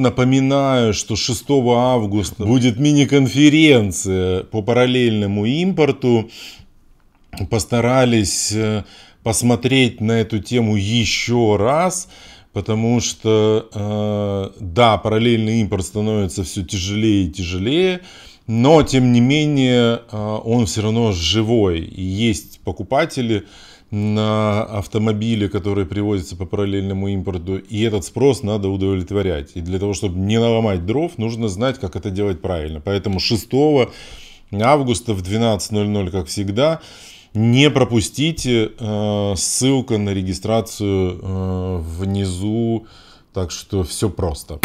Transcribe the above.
Напоминаю, что 6 августа будет мини-конференция по параллельному импорту. Постарались э, посмотреть на эту тему еще раз потому что, э, да, параллельный импорт становится все тяжелее и тяжелее, но, тем не менее, э, он все равно живой. И есть покупатели на автомобили, которые привозятся по параллельному импорту, и этот спрос надо удовлетворять. И для того, чтобы не наломать дров, нужно знать, как это делать правильно. Поэтому 6 августа в 12.00, как всегда, не пропустите, э, ссылка на регистрацию э, внизу, так что все просто.